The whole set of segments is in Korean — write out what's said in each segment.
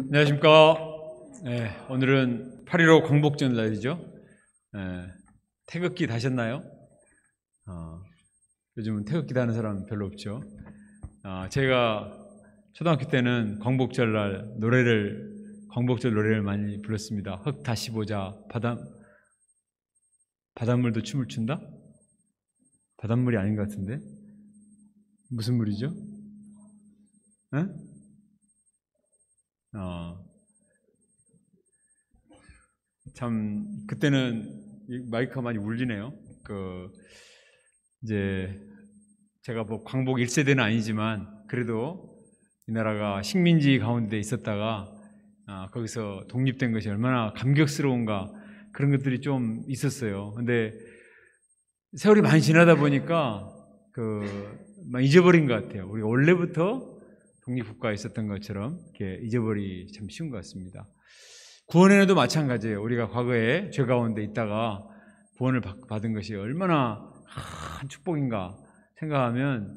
안녕하십니까. 네, 오늘은 8.15 광복절 날이죠. 네, 태극기 다셨나요? 어, 요즘은 태극기 다는 사람 별로 없죠. 아, 제가 초등학교 때는 광복절 날 노래를, 광복절 노래를 많이 불렀습니다. 흙 다시 보자, 바다, 바닷물도 춤을 춘다? 바닷물이 아닌 것 같은데? 무슨 물이죠? 응? 어, 참 그때는 마이크가 많이 울리네요. 그 이제 제가 뭐 광복 1세대는 아니지만 그래도 이 나라가 식민지 가운데 있었다가 아, 거기서 독립된 것이 얼마나 감격스러운가 그런 것들이 좀 있었어요. 근데 세월이 많이 지나다 보니까 그 잊어버린 것 같아요. 우리 원래부터 독립국가에 있었던 것처럼 이렇게 잊어버리기 참 쉬운 것 같습니다. 구원에도 마찬가지예요. 우리가 과거에 죄 가운데 있다가 구원을 받은 것이 얼마나 큰 축복인가 생각하면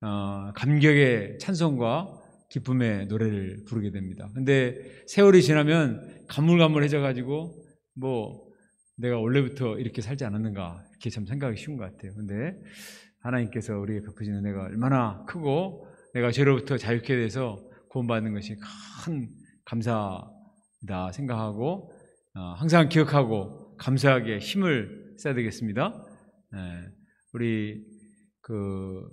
어, 감격의 찬송과 기쁨의 노래를 부르게 됩니다. 근데 세월이 지나면 가물가물해져 가지고 뭐 내가 원래부터 이렇게 살지 않았는가 이렇게 참 생각이 쉬운 것 같아요. 근데 하나님께서 우리에게 베푸신 은혜가 얼마나 크고 내가 죄로부터 자유케 돼서 구원받는 것이 큰 감사다 생각하고 어, 항상 기억하고 감사하게 힘을 써야 되겠습니다. 네, 우리 그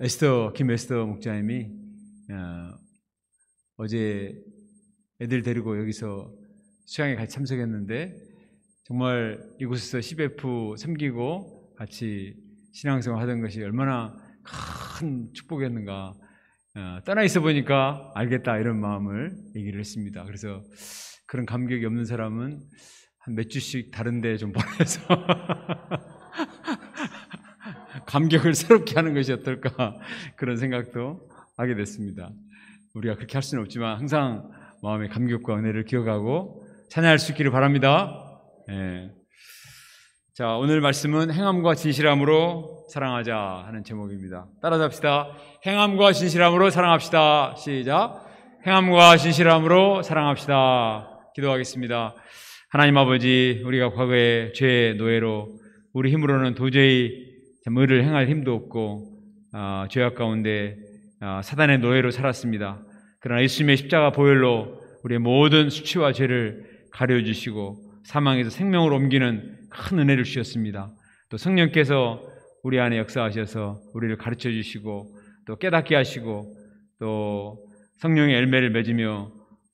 에스터 김 에스터 목자님이 어, 어제 애들 데리고 여기서 수양에 같이 참석했는데 정말 이곳에서 CBF 섬기고 같이 신앙생활 하던 것이 얼마나 큰 축복이었는가. 어, 떠나 있어 보니까 알겠다 이런 마음을 얘기를 했습니다. 그래서 그런 감격이 없는 사람은 한 몇 주씩 다른 데 좀 보내서 감격을 새롭게 하는 것이 어떨까 그런 생각도 하게 됐습니다. 우리가 그렇게 할 수는 없지만 항상 마음의 감격과 은혜를 기억하고 찬양할 수 있기를 바랍니다. 예. 자, 오늘 말씀은 행함과 진실함으로 사랑하자 하는 제목입니다. 따라잡시다. 행함과 진실함으로 사랑합시다. 시작. 행함과 진실함으로 사랑합시다. 기도하겠습니다. 하나님 아버지, 우리가 과거에 죄의 노예로 우리 힘으로는 도저히 의를 행할 힘도 없고 어, 죄악 가운데 어, 사단의 노예로 살았습니다. 그러나 예수님의 십자가 보혈로 우리의 모든 수치와 죄를 가려주시고 사망에서 생명을 옮기는 큰 은혜를 주셨습니다. 또 성령께서 우리 안에 역사하셔서 우리를 가르쳐 주시고 또 깨닫게 하시고 또 성령의 열매를 맺으며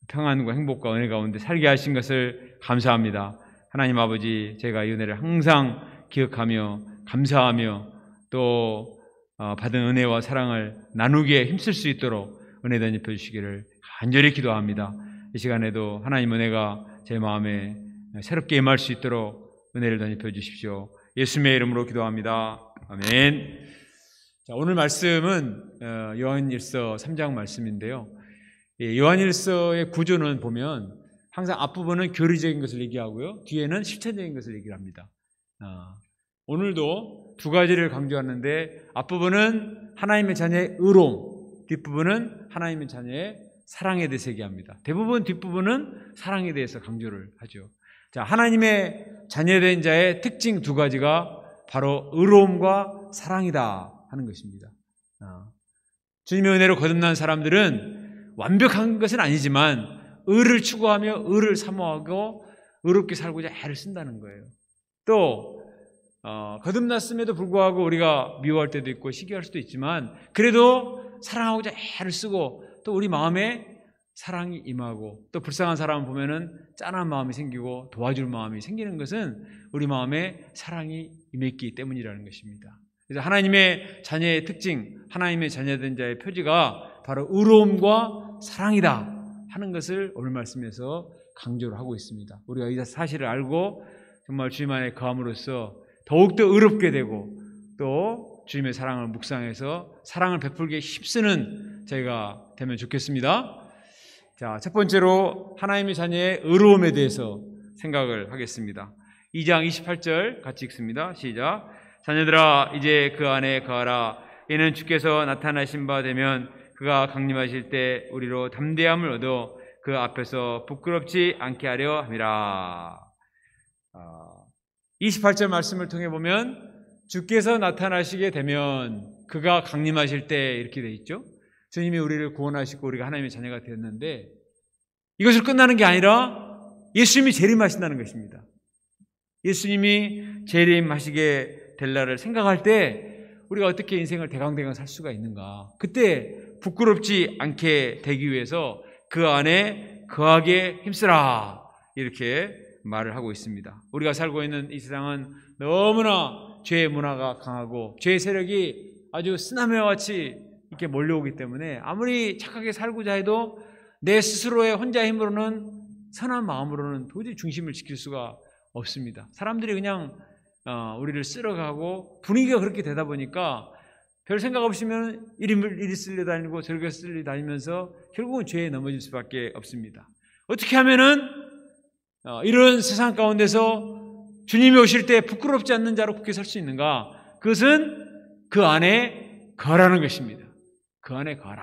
평안과 행복과 은혜 가운데 살게 하신 것을 감사합니다. 하나님 아버지 제가 이 은혜를 항상 기억하며 감사하며 또 어, 받은 은혜와 사랑을 나누기에 힘쓸 수 있도록 은혜 덧입혀 주시기를 간절히 기도합니다. 이 시간에도 하나님 은혜가 제 마음에 새롭게 임할 수 있도록 은혜를 덧입혀 주십시오. 예수님의 이름으로 기도합니다. 아멘. 자, 오늘 말씀은 어, 요한일서 3장 말씀인데요. 예, 요한일서의 구조는 보면 항상 앞부분은 교리적인 것을 얘기하고요. 뒤에는 실천적인 것을 얘기를 합니다. 아, 오늘도 두 가지를 강조하는데 앞부분은 하나님의 자녀의 의로움, 뒷부분은 하나님의 자녀의 사랑에 대해서 얘기합니다. 대부분 뒷부분은 사랑에 대해서 강조를 하죠. 자, 하나님의 자녀된 자의 특징 두 가지가 바로 의로움과 사랑이다 하는 것입니다. 아, 주님의 은혜로 거듭난 사람들은 완벽한 것은 아니지만 의를 추구하며 의를 사모하고 의롭게 살고자 애를 쓴다는 거예요. 또 어, 거듭났음에도 불구하고 우리가 미워할 때도 있고 시기할 수도 있지만 그래도 사랑하고자 애를 쓰고 또 우리 마음에 사랑이 임하고 또 불쌍한 사람 을 보면은 짠한 마음이 생기고 도와줄 마음이 생기는 것은 우리 마음에 사랑이 임했기 때문이라는 것입니다. 그래서 하나님의 자녀의 특징, 하나님의 자녀된 자의 표지가 바로 의로움과 사랑이다 하는 것을 오늘 말씀에서 강조를 하고 있습니다. 우리가 이 사실을 알고 정말 주님 안에 거함으로써 더욱더 의롭게 되고 또 주님의 사랑을 묵상해서 사랑을 베풀기에 힘쓰는 저희가 되면 좋겠습니다. 자, 첫 번째로 하나님의 자녀의 의로움에 대해서 생각을 하겠습니다. 2장 28절 같이 읽습니다. 시작. 자녀들아 이제 그 안에 가하라. 이는 주께서 나타나신 바 되면 그가 강림하실 때 우리로 담대함을 얻어 그 앞에서 부끄럽지 않게 하려 합니다. 28절 아, 말씀을 통해 보면 주께서 나타나시게 되면 그가 강림하실 때 이렇게 돼 있죠. 주님이 우리를 구원하시고 우리가 하나님의 자녀가 되었는데 이것을 끝나는 게 아니라 예수님이 재림하신다는 것입니다. 예수님이 재림하시게 될 날을 생각할 때 우리가 어떻게 인생을 대강대강 살 수가 있는가. 그때 부끄럽지 않게 되기 위해서 그 안에 거하게 힘쓰라. 이렇게 말을 하고 있습니다. 우리가 살고 있는 이 세상은 너무나 죄의 문화가 강하고 죄의 세력이 아주 쓰나미와 같이 이렇게 몰려오기 때문에 아무리 착하게 살고자 해도 내 스스로의 혼자 힘으로는 선한 마음으로는 도저히 중심을 지킬 수가 없습니다. 사람들이 그냥 어, 우리를 쓸어가고 분위기가 그렇게 되다 보니까 별 생각 없이면 이름을 이리 쓸려 다니고 저렇게 쓸려 다니면서 결국은 죄에 넘어질 수밖에 없습니다. 어떻게 하면은 어, 이런 세상 가운데서 주님이 오실 때 부끄럽지 않는 자로 굳게 설수 있는가? 그것은 그 안에 거라는 것입니다. 그 안에 가라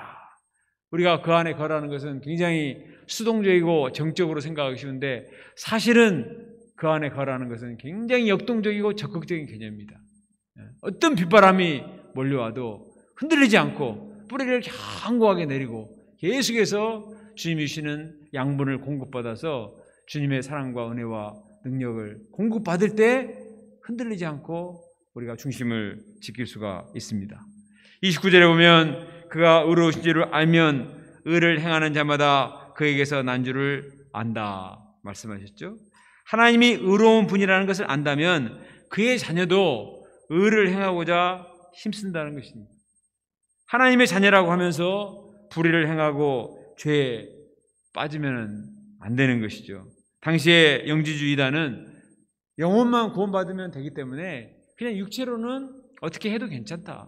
우리가 그 안에 가라는 것은 굉장히 수동적이고 정적으로 생각하기 쉬운데 사실은 그 안에 가라는 것은 굉장히 역동적이고 적극적인 개념입니다. 예, 어떤 빗바람이 몰려와도 흔들리지 않고 뿌리를 견고하게 내리고 계속해서 주님이 시는 양분을 공급받아서 주님의 사랑과 은혜와 능력을 공급받을 때 흔들리지 않고 우리가 중심을 지킬 수가 있습니다. 29절에 보면 그가 의로우신 줄을 알면 의를 행하는 자마다 그에게서 난 줄을 안다 말씀하셨죠. 하나님이 의로운 분이라는 것을 안다면 그의 자녀도 의를 행하고자 힘쓴다는 것입니다. 하나님의 자녀라고 하면서 불의를 행하고 죄에 빠지면 안 되는 것이죠. 당시의 영지주의단은 영혼만 구원받으면 되기 때문에 그냥 육체로는 어떻게 해도 괜찮다.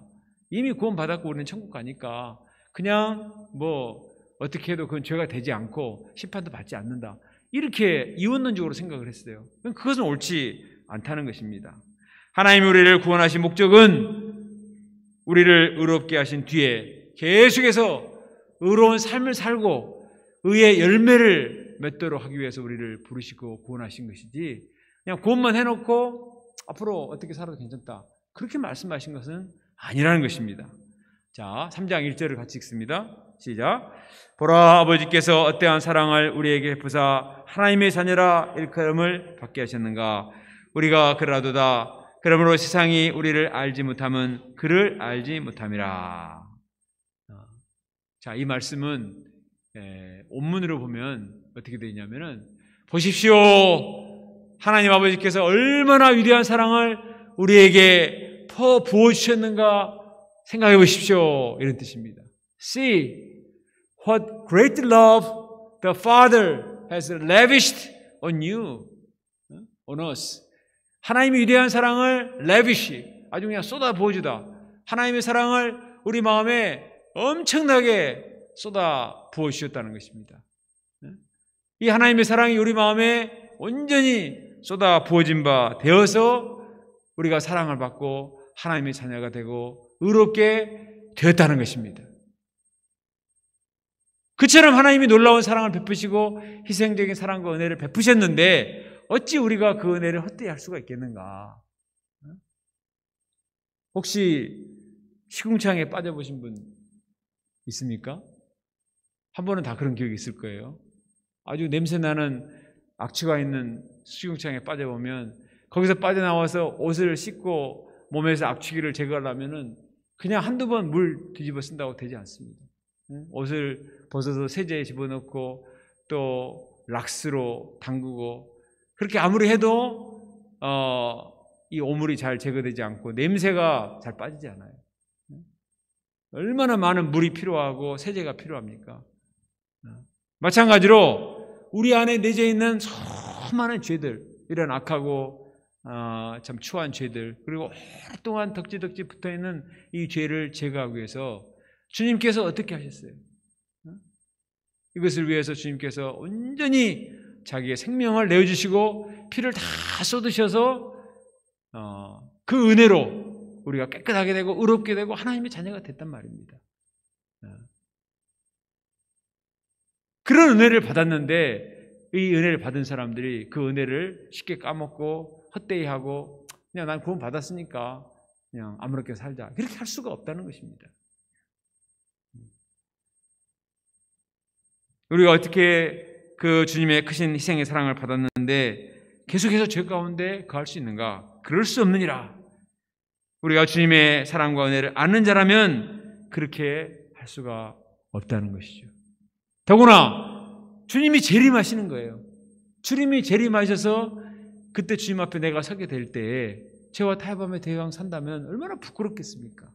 이미 구원받았고 우리는 천국 가니까 그냥 뭐 어떻게 해도 그건 죄가 되지 않고 심판도 받지 않는다. 이렇게 이원론적으로 생각을 했어요. 그것은 옳지 않다는 것입니다. 하나님이 우리를 구원하신 목적은 우리를 의롭게 하신 뒤에 계속해서 의로운 삶을 살고 의의 열매를 맺도록 하기 위해서 우리를 부르시고 구원하신 것이지 그냥 구원만 해놓고 앞으로 어떻게 살아도 괜찮다. 그렇게 말씀하신 것은 아니라는 것입니다. 자, 3장 1절을 같이 읽습니다. 시작. 보라 아버지께서 어떠한 사랑을 우리에게 부사 하나님의 자녀라 일컬음을 받게 하셨는가. 우리가 그라도다 그러므로 세상이 우리를 알지 못함은 그를 알지 못함이라. 아, 자, 이 말씀은 에, 예, 온문으로 보면 어떻게 되냐면은 보십시오. 하나님 아버지께서 얼마나 위대한 사랑을 우리에게 퍼 부어주셨는가 생각해 보십시오. 이런 뜻입니다. See what great love the Father has lavished on you, 어? on us. 하나님의 위대한 사랑을 lavish, 아주 그냥 쏟아 부어주다. 하나님의 사랑을 우리 마음에 엄청나게 쏟아 부어주셨다는 것입니다. 어? 이 하나님의 사랑이 우리 마음에 온전히 쏟아 부어진 바 되어서 우리가 사랑을 받고 하나님의 자녀가 되고 의롭게 되었다는 것입니다. 그처럼 하나님이 놀라운 사랑을 베푸시고 희생적인 사랑과 은혜를 베푸셨는데 어찌 우리가 그 은혜를 헛되이 할 수가 있겠는가? 혹시 시궁창에 빠져보신 분 있습니까? 한 번은 다 그런 기억이 있을 거예요. 아주 냄새나는 악취가 있는 수중창에 빠져보면 거기서 빠져나와서 옷을 씻고 몸에서 악취기를 제거하려면은 그냥 한두 번 물 뒤집어 쓴다고 되지 않습니다. 옷을 벗어서 세제에 집어넣고 또 락스로 담그고 그렇게 아무리 해도 어, 이 오물이 잘 제거되지 않고 냄새가 잘 빠지지 않아요. 얼마나 많은 물이 필요하고 세제가 필요합니까? 마찬가지로 우리 안에 내재 있는 수많은 죄들, 이런 악하고 어, 참 추한 죄들 그리고 오랫동안 덕지덕지 붙어있는 이 죄를 제거하기 위해서 주님께서 어떻게 하셨어요? 어? 이것을 위해서 주님께서 온전히 자기의 생명을 내어주시고 피를 다 쏟으셔서 어, 그 은혜로 우리가 깨끗하게 되고 의롭게 되고 하나님의 자녀가 됐단 말입니다. 어. 그런 은혜를 받았는데 이 은혜를 받은 사람들이 그 은혜를 쉽게 까먹고 헛되이 하고 그냥 난 구원 받았으니까 그냥 아무렇게 살자. 그렇게 할 수가 없다는 것입니다. 우리가 어떻게 그 주님의 크신 희생의 사랑을 받았는데 계속해서 죄 가운데 거할 수 있는가? 그럴 수 없느니라. 우리가 주님의 사랑과 은혜를 아는 자라면 그렇게 할 수가 없다는 것이죠. 더구나 주님이 재림하시는 거예요. 주님이 재림하셔서 그때 주님 앞에 내가 서게 될 때에 죄와 타협하며 대왕 산다면 얼마나 부끄럽겠습니까?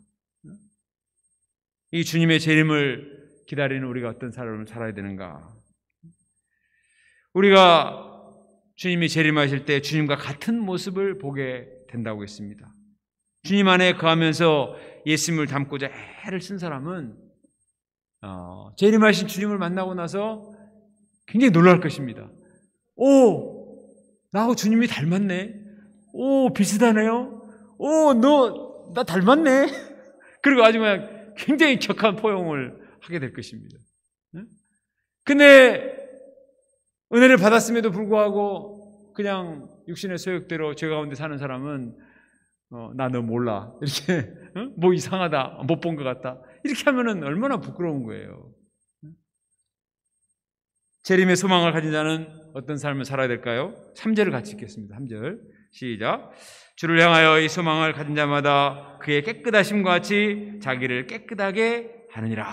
이 주님의 재림을 기다리는 우리가 어떤 사람을 살아야 되는가? 우리가 주님이 재림하실 때 주님과 같은 모습을 보게 된다고 했습니다. 주님 안에 거하면서 예수님을 닮고자 애를 쓴 사람은 어, 재림하신 주님을 만나고 나서 굉장히 놀랄 것입니다. 오, 나하고 주님이 닮았네. 오, 비슷하네요. 오, 너, 나 닮았네. 그리고 아주 그냥 굉장히 격한 포용을 하게 될 것입니다. 근데 은혜를 받았음에도 불구하고 그냥 육신의 소욕대로 죄 가운데 사는 사람은 어, 나너 몰라. 이렇게 어? 뭐 이상하다. 못 본 것 같다. 이렇게 하면은 얼마나 부끄러운 거예요. 재림의 소망을 가진 자는 어떤 삶을 살아야 될까요? 3절을 같이 읽겠습니다. 3절. 시작. 주를 향하여 이 소망을 가진 자마다 그의 깨끗하심과 같이 자기를 깨끗하게 하느니라.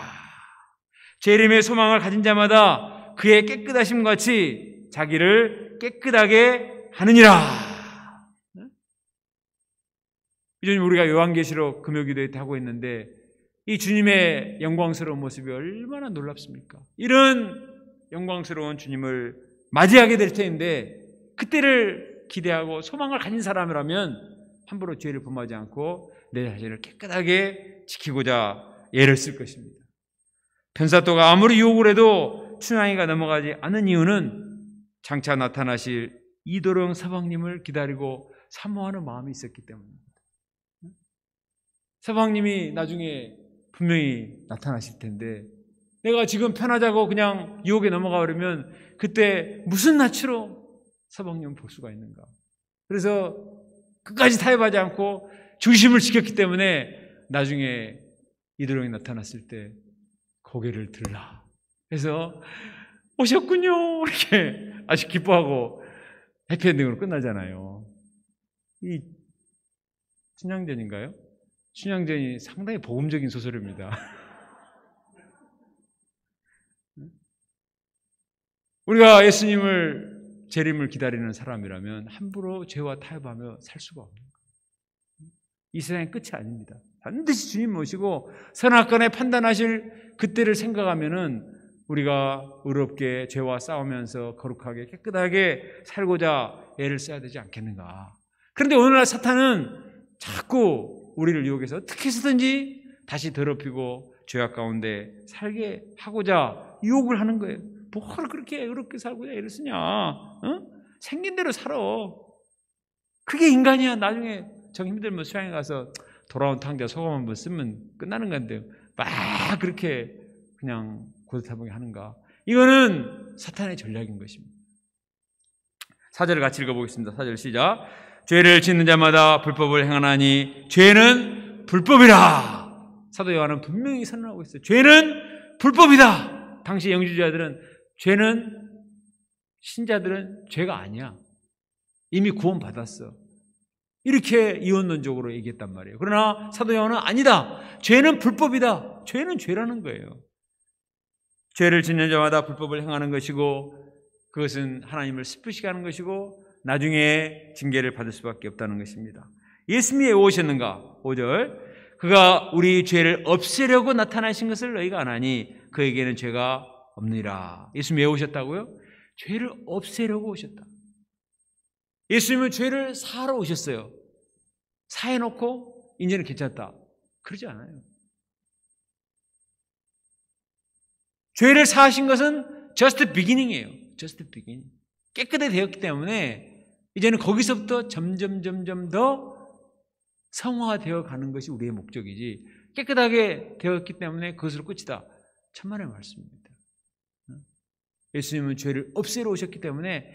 제이름의 소망을 가진 자마다 그의 깨끗하심과 같이 자기를 깨끗하게 하느니라. 네? 이전에 우리가 요한계시록 금요기도회 하고 있는데 이 주님의 영광스러운 모습이 얼마나 놀랍습니까? 이런 영광스러운 주님을 맞이하게 될 터인데 그때를 기대하고 소망을 가진 사람이라면 함부로 죄를 범하지 않고 내 자신을 깨끗하게 지키고자 애를 쓸 것입니다. 변사또가 아무리 욕을 해도 춘향이가 넘어가지 않은 이유는 장차 나타나실 이도령 사방님을 기다리고 사모하는 마음이 있었기 때문입니다. 사방님이 나중에 분명히 나타나실 텐데 내가 지금 편하자고 그냥 유혹에 넘어가 버리면 그때 무슨 낯으로 사방령 볼 수가 있는가. 그래서 끝까지 타협하지 않고 중심을 지켰기 때문에 나중에 이도령이 나타났을 때 고개를 들라. 그래서 오셨군요. 이렇게 아주 기뻐하고 해피엔딩으로 끝나잖아요. 이 춘향전인가요? 춘향전이 상당히 보금적인 소설입니다. 우리가 예수님을 재림을 기다리는 사람이라면 함부로 죄와 타협하며 살 수가 없는 거예요. 이 세상의 끝이 아닙니다. 반드시 주님 모시고 선악간에 판단하실 그때를 생각하면은 우리가 의롭게 죄와 싸우면서 거룩하게 깨끗하게 살고자 애를 써야 되지 않겠는가. 그런데 오늘날 사탄은 자꾸 우리를 유혹해서 어떻게 서든지 다시 더럽히고 죄악 가운데 살게 하고자 유혹을 하는 거예요. 뭐하러 그렇게 어렵게 살고 애를 쓰냐? 어? 생긴 대로 살아. 그게 인간이야. 나중에 정 힘들면 뭐 수양에 가서 돌아온 탕자 소금 한번 쓰면 끝나는 건데 막 그렇게 그냥 고스타하게 하는가? 이거는 사탄의 전략인 것입니다. 사절을 같이 읽어보겠습니다. 사절 시작. 죄를 짓는 자마다 불법을 행하나니 죄는 불법이라. 사도 요한은 분명히 선언하고 있어요. 죄는 불법이다. 당시 영주자들은 죄는 신자들은 죄가 아니야. 이미 구원 받았어. 이렇게 이원론적으로 얘기했단 말이에요. 그러나 사도 요한은 아니다. 죄는 불법이다. 죄는 죄라는 거예요. 죄를 짓는 자마다 불법을 행하는 것이고 그것은 하나님을 스프시게 하는 것이고 나중에 징계를 받을 수밖에 없다는 것입니다. 예수님이 오셨는가? 5절. 그가 우리 죄를 없애려고 나타나신 것을 너희가 안 하니 그에게는 죄가 없느니라. 예수님왜 오셨다고요? 죄를 없애려고 오셨다. 예수님은 죄를 사러 오셨어요. 사해놓고 이제는 괜찮다. 그러지 않아요. 죄를 사하신 것은 just beginning이에요. just beginning. 깨끗해 되었기 때문에 이제는 거기서부터 점점 점점 더 성화되어 가는 것이 우리의 목적이지 깨끗하게 되었기 때문에 그것으로 끝이다. 천만의 말씀입니다. 예수님은 죄를 없애러 오셨기 때문에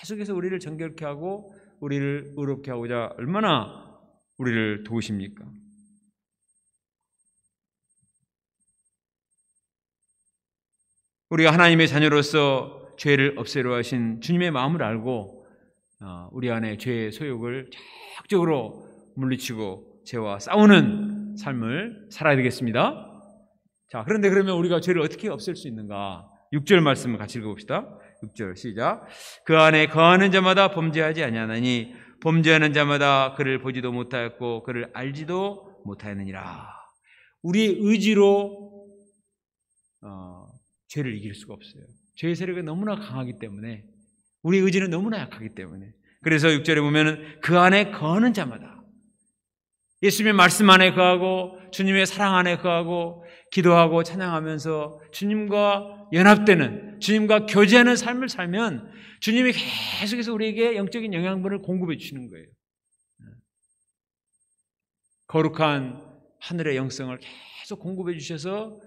계속해서 우리를 정결케 하고 우리를 의롭게 하고자 얼마나 우리를 도우십니까? 우리가 하나님의 자녀로서 죄를 없애려 하신 주님의 마음을 알고 어, 우리 안에 죄의 소욕을 적극적으로 물리치고 죄와 싸우는 삶을 살아야 되겠습니다. 자, 그런데 그러면 우리가 죄를 어떻게 없앨 수 있는가? 6절 말씀을 같이 읽어봅시다. 6절 시작. 그 안에 거하는 자마다 범죄하지 아니하나니 범죄하는 자마다 그를 보지도 못하였고 그를 알지도 못하였느니라. 우리의 지로 어, 죄를 이길 수가 없어요. 죄의 세력이 너무나 강하기 때문에 우리 의지는 너무나 약하기 때문에 그래서 6절에 보면 그 안에 거하는 자마다 예수님의 말씀 안에 거하고 주님의 사랑 안에 거하고 기도하고 찬양하면서 주님과 연합되는 주님과 교제하는 삶을 살면 주님이 계속해서 우리에게 영적인 영양분을 공급해 주시는 거예요. 거룩한 하늘의 영성을 계속 공급해 주셔서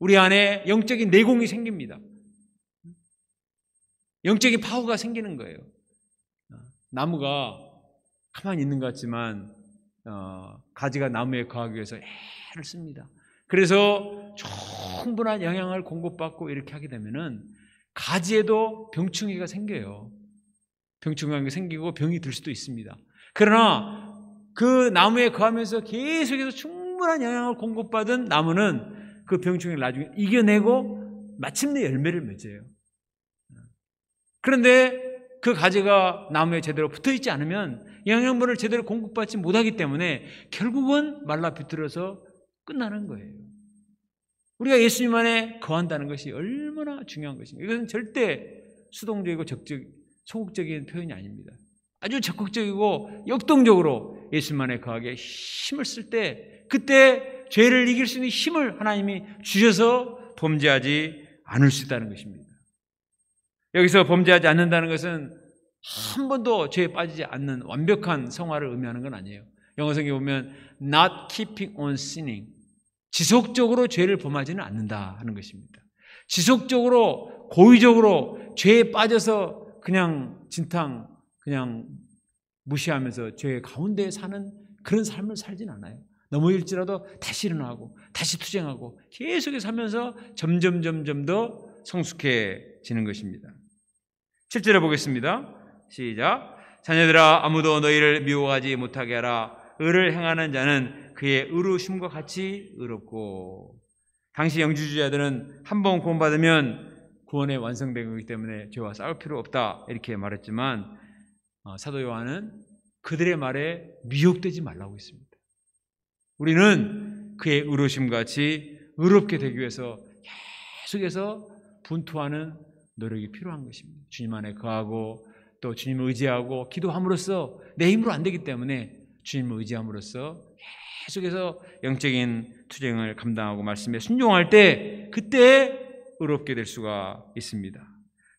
우리 안에 영적인 내공이 생깁니다. 영적인 파워가 생기는 거예요. 나무가 가만히 있는 것 같지만 어, 가지가 나무에 거하기 위해서 애를 씁니다. 그래서 충분한 영양을 공급받고 이렇게 하게 되면은 가지에도 병충해가 생겨요. 병충해가 생기고 병이 들 수도 있습니다. 그러나 그 나무에 거하면서 계속해서 충분한 영양을 공급받은 나무는 그 병충해를 나중에 이겨내고 마침내 열매를 맺어요. 그런데 그 가지가 나무에 제대로 붙어 있지 않으면 영양분을 제대로 공급받지 못하기 때문에 결국은 말라 비틀어서 끝나는 거예요. 우리가 예수님 안에 거한다는 것이 얼마나 중요한 것인가. 이것은 절대 수동적이고 적극, 소극적인 표현이 아닙니다. 아주 적극적이고 역동적으로 예수님 안에 거하게 힘을 쓸 때, 그때 죄를 이길 수 있는 힘을 하나님이 주셔서 범죄하지 않을 수 있다는 것입니다. 여기서 범죄하지 않는다는 것은 한 번도 죄에 빠지지 않는 완벽한 성화를 의미하는 건 아니에요. 영어 성경 보면 not keeping on sinning. 지속적으로 죄를 범하지는 않는다 하는 것입니다. 지속적으로 고의적으로 죄에 빠져서 그냥 진탕 그냥 무시하면서 죄의 가운데 사는 그런 삶을 살진 않아요. 넘어질지라도 다시 일어나고 다시 투쟁하고 계속해면서 점점 점점 더 성숙해지는 것입니다. 7절에 보겠습니다. 시작. 자녀들아 아무도 너희를 미워하지 못하게 하라. 의를 행하는 자는 그의 의로우심과 같이 의롭고 당시 영주주의자들은 한 번 구원받으면 구원의 완성된 거기 때문에 죄와 싸울 필요 없다 이렇게 말했지만 어, 사도 요한은 그들의 말에 미혹되지 말라고 했습니다. 우리는 그의 의로심 같이 의롭게 되기 위해서 계속해서 분투하는 노력이 필요한 것입니다. 주님 안에 거하고 또 주님을 의지하고 기도함으로써 내 힘으로 안 되기 때문에 주님을 의지함으로써 계속해서 영적인 투쟁을 감당하고 말씀에 순종할 때 그때 의롭게 될 수가 있습니다.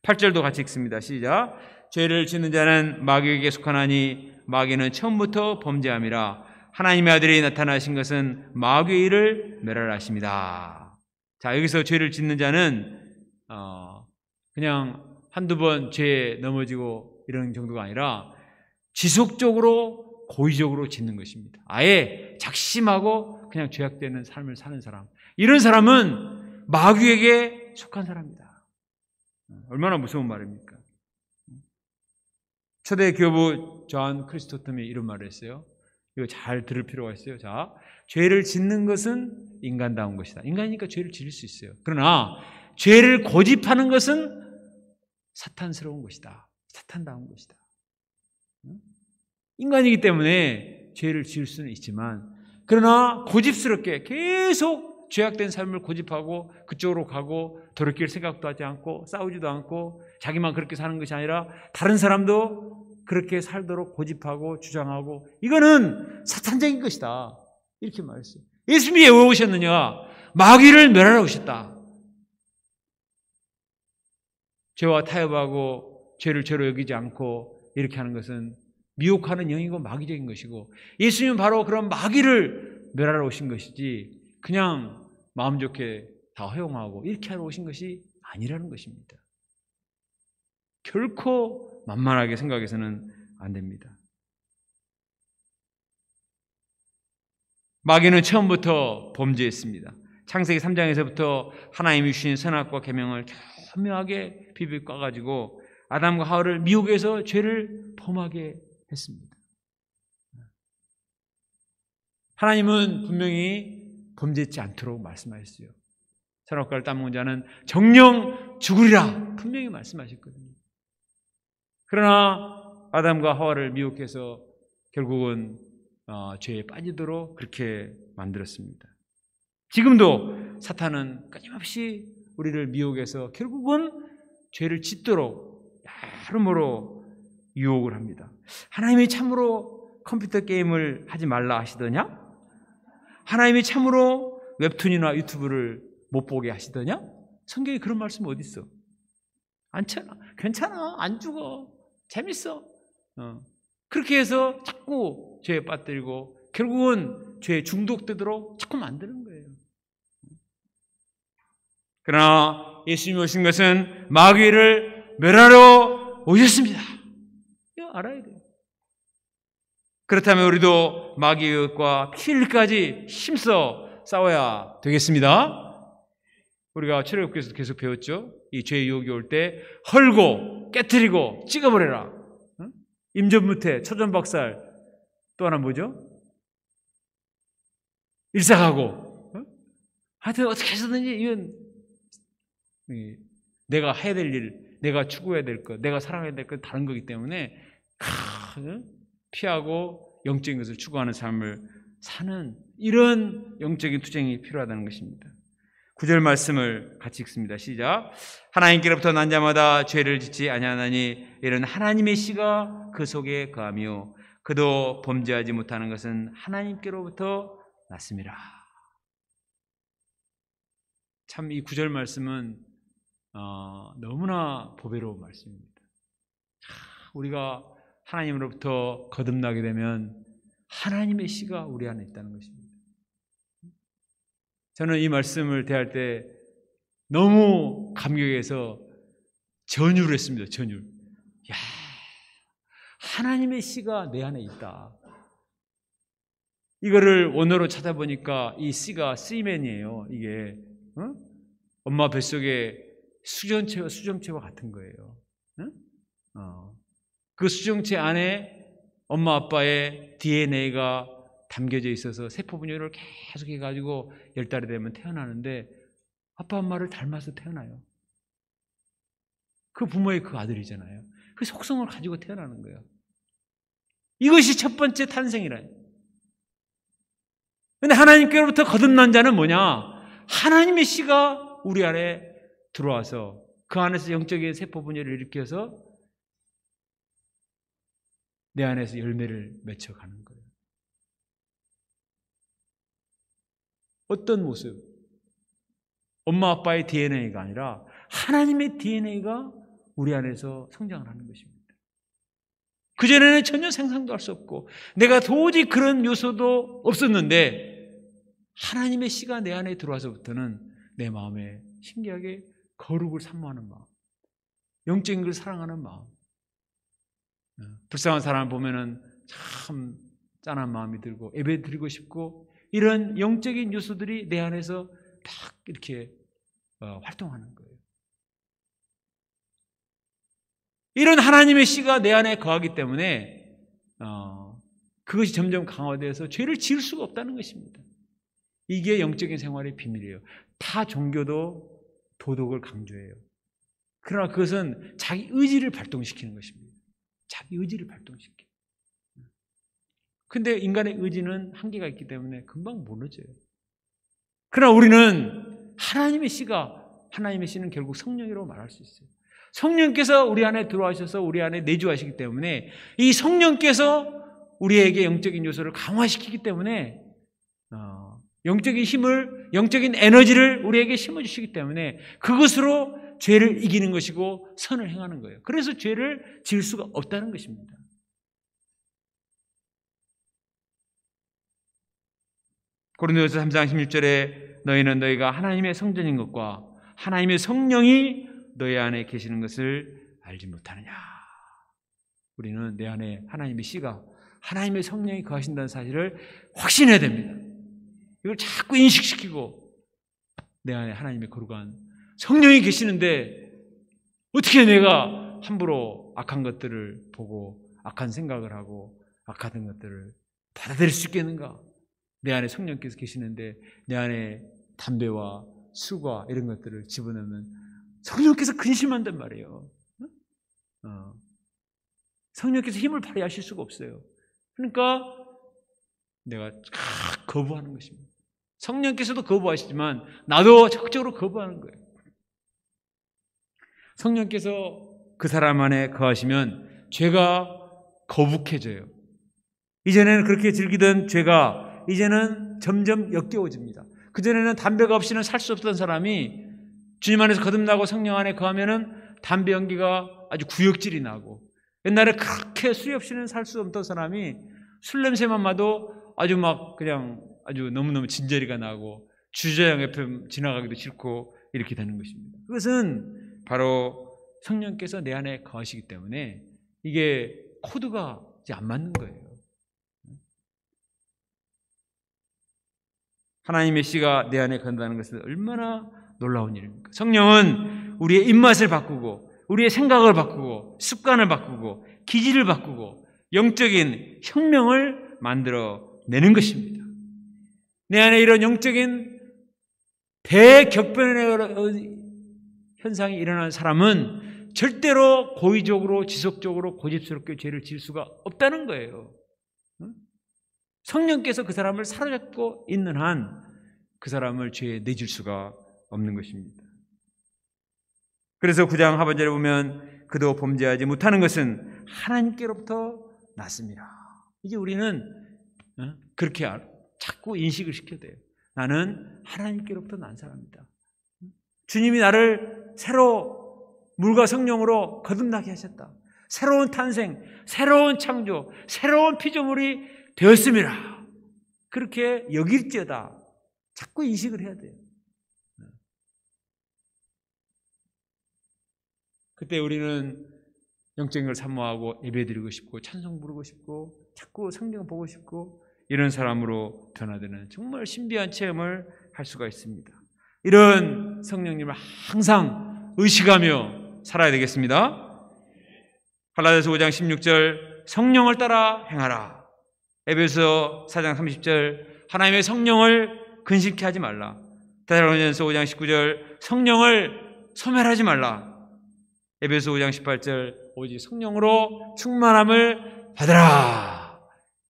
8절도 같이 읽습니다. 시작. 죄를 짓는 자는 마귀에게 속하나니 마귀는 처음부터 범죄함이라 하나님의 아들이 나타나신 것은 마귀의 일을 멸하하십니다. 자 여기서 죄를 짓는 자는 어, 그냥 한두 번 죄에 넘어지고 이런 정도가 아니라 지속적으로 고의적으로 짓는 것입니다. 아예 작심하고 그냥 죄악되는 삶을 사는 사람. 이런 사람은 마귀에게 속한 사람이다. 얼마나 무서운 말입니까? 초대 교부 저한 크리스토텀이 이런 말을 했어요. 이거 잘 들을 필요가 있어요. 자, 죄를 짓는 것은 인간다운 것이다. 인간이니까 죄를 지을 수 있어요. 그러나 죄를 고집하는 것은 사탄스러운 것이다. 사탄다운 것이다. 응? 인간이기 때문에 죄를 지을 수는 있지만 그러나 고집스럽게 계속 죄악된 삶을 고집하고 그쪽으로 가고 돌이킬 생각도 하지 않고 싸우지도 않고 자기만 그렇게 사는 것이 아니라 다른 사람도 그렇게 살도록 고집하고 주장하고 이거는 사탄적인 것이다. 이렇게 말했어요. 예수님이 왜 오셨느냐? 마귀를 멸하러 오셨다. 죄와 타협하고 죄를 죄로 여기지 않고 이렇게 하는 것은 미혹하는 영이고 마귀적인 것이고 예수님은 바로 그런 마귀를 멸하러 오신 것이지 그냥 마음 좋게 다 허용하고 이렇게 하러 오신 것이 아니라는 것입니다. 결코 만만하게 생각해서는 안 됩니다. 마귀는 처음부터 범죄했습니다. 창세기 3장에서부터 하나님이 주신 선악과 계명을 교묘하게 비비꽈 가지고 아담과 하울을 미혹해서 죄를 범하게 했습니다. 하나님은 분명히 범죄치 않도록 말씀하셨어요. 선악과를 따먹은 자는 정령 죽으리라 분명히 말씀하셨거든요. 그러나 아담과 하와를 미혹해서 결국은 어, 죄에 빠지도록 그렇게 만들었습니다. 지금도 사탄은 끊임없이 우리를 미혹해서 결국은 죄를 짓도록 여러모로 유혹을 합니다. 하나님이 참으로 컴퓨터 게임을 하지 말라 하시더냐? 하나님이 참으로 웹툰이나 유튜브를 못 보게 하시더냐? 성경에 그런 말씀 어디 있어? 안찮아 괜찮아, 안 죽어, 재밌어. 어. 그렇게 해서 자꾸 죄에 빠뜨리고 결국은 죄에 중독되도록 자꾸 만드는 거예요. 그러나 예수님이 오신 것은 마귀를 멸하러 오셨습니다. 알아야 돼요. 그렇다면 우리도 마귀의과 필까지 힘써 싸워야 되겠습니다. 우리가 출애굽기에서 계속 배웠죠. 이 죄의 유혹이 올 때 헐고 깨뜨리고 찍어버려라. 응? 임전무태, 초전박살. 또 하나 뭐죠? 일상하고. 응? 하여튼 어떻게 해서든지 이건 내가 해야 될 일, 내가 추구해야 될 것, 내가 사랑해야 될 것 다른 거기 때문에 큰 피하고 영적인 것을 추구하는 삶을 사는 이런 영적인 투쟁이 필요하다는 것입니다. 구절 말씀을 같이 읽습니다. 시작. 하나님께로부터 난 자마다 죄를 짓지 아니하나니 이런 하나님의 씨가 그 속에 거하며 그도 범죄하지 못하는 것은 하나님께로부터 났습니다. 참 이 구절 말씀은 어, 너무나 보배로운 말씀입니다. 참 아, 우리가 하나님으로부터 거듭나게 되면 하나님의 씨가 우리 안에 있다는 것입니다. 저는 이 말씀을 대할 때 너무 감격해서 전율을 했습니다. 전율. 야, 하나님의 씨가 내 안에 있다. 이거를 원어로 찾아보니까 이 씨가 씨맨이에요. 이게 어? 엄마 뱃속에 수정체와 수정체와 같은 거예요. 어? 어. 그 수정체 안에 엄마 아빠의 DNA가 담겨져 있어서 세포 분열을 계속 해가지고 열 달이 되면 태어나는데 아빠 엄마를 닮아서 태어나요. 그 부모의 그 아들이잖아요. 그 속성을 가지고 태어나는 거예요. 이것이 첫 번째 탄생이라. 요 근데 하나님께로부터 거듭난 자는 뭐냐? 하나님의 씨가 우리 안에 들어와서 그 안에서 영적인 세포 분열을 일으켜서 내 안에서 열매를 맺혀가는 거예요. 어떤 모습? 엄마 아빠의 DNA가 아니라 하나님의 DNA가 우리 안에서 성장을 하는 것입니다. 그전에는 전혀 생상도 할 수 없고 내가 도저히 그런 요소도 없었는데 하나님의 씨가 내 안에 들어와서부터는 내 마음에 신기하게 거룩을 삼모하는 마음, 영적인 걸 사랑하는 마음, 불쌍한 사람을 보면은 참 짠한 마음이 들고 예배 드리고 싶고 이런 영적인 요소들이 내 안에서 딱 이렇게 어, 활동하는 거예요. 이런 하나님의 씨가 내 안에 거하기 때문에 어, 그것이 점점 강화돼서 죄를 지을 수가 없다는 것입니다. 이게 영적인 생활의 비밀이에요. 다 종교도 도덕을 강조해요. 그러나 그것은 자기 의지를 발동시키는 것입니다. 자기 의지를 발동시켜. 음. 근데 인간의 의지는 한계가 있기 때문에 금방 무너져요. 그러나 우리는 하나님의 씨가 하나님의 씨는 결국 성령이라고 말할 수 있어요. 성령께서 우리 안에 들어와셔서 우리 안에 내주하시기 때문에 이 성령께서 우리에게 영적인 요소를 강화시키기 때문에 어, 영적인 힘을 영적인 에너지를 우리에게 심어주시기 때문에 그것으로 죄를 이기는 것이고 선을 행하는 거예요. 그래서 죄를 지을 수가 없다는 것입니다. 고린도서 3장 16절에 너희는 너희가 하나님의 성전인 것과 하나님의 성령이 너희 안에 계시는 것을 알지 못하느냐. 우리는 내 안에 하나님의 씨가 하나님의 성령이 거하신다는 사실을 확신해야 됩니다. 이걸 자꾸 인식시키고 내 안에 하나님의 거룩한 성령이 계시는데 어떻게 내가 함부로 악한 것들을 보고 악한 생각을 하고 악한 것들을 받아들일 수 있겠는가? 내 안에 성령께서 계시는데 내 안에 담배와 술과 이런 것들을 집어넣으면 성령께서 근심한단 말이에요. 어. 성령께서 힘을 발휘하실 수가 없어요. 그러니까 내가 거부하는 것입니다. 성령께서도 거부하시지만 나도 적극적으로 거부하는 거예요. 성령께서 그 사람 안에 거하시면 죄가 거북해져요. 이전에는 그렇게 즐기던 죄가 이제는 점점 역겨워집니다. 그전에는 담배가 없이는 살 수 없던 사람이 주님 안에서 거듭나고 성령 안에 거하면은 담배 연기가 아주 구역질이 나고 옛날에 그렇게 술이 없이는 살 수 없던 사람이 술 냄새만 봐도 아주 막 그냥 아주 너무너무 진저리가 나고 주저양 옆에 지나가기도 싫고 이렇게 되는 것입니다. 그것은 바로 성령께서 내 안에 거하시기 때문에 이게 코드가 이제 안 맞는 거예요. 하나님의 씨가 내 안에 건다는 것은 얼마나 놀라운 일입니까? 성령은 우리의 입맛을 바꾸고 우리의 생각을 바꾸고 습관을 바꾸고 기질을 바꾸고 영적인 혁명을 만들어 내는 것입니다. 내 안에 이런 영적인 대격변의 현상이 일어난 사람은 절대로 고의적으로 지속적으로 고집스럽게 죄를 지을 수가 없다는 거예요. 성령께서 그 사람을 사로잡고 있는 한 그 사람을 죄에 내줄 수가 없는 것입니다. 그래서 9장 하반절에 보면 그도 범죄하지 못하는 것은 하나님께로부터 났습니다. 이제 우리는 그렇게 자꾸 인식을 시켜야 돼요. 나는 하나님께로부터 난 사람이다. 주님이 나를 새로 물과 성령으로 거듭나게 하셨다. 새로운 탄생, 새로운 창조, 새로운 피조물이 되었음니라 그렇게 여길지어다. 자꾸 인식을 해야 돼요. 네. 그때 우리는 영적인 걸 사모하고 예배드리고 싶고 찬송 부르고 싶고 자꾸 성경 보고 싶고 이런 사람으로 변화되는 정말 신비한 체험을 할 수가 있습니다. 이런 성령님을 항상 의식하며 살아야 되겠습니다. 갈라디아서 5장 16절 성령을 따라 행하라. 에베소 4장 30절 하나님의 성령을 근심케 하지 말라. 데살로니서 5장 19절 성령을 소멸하지 말라. 에베소 5장 18절 오직 성령으로 충만함을 받으라.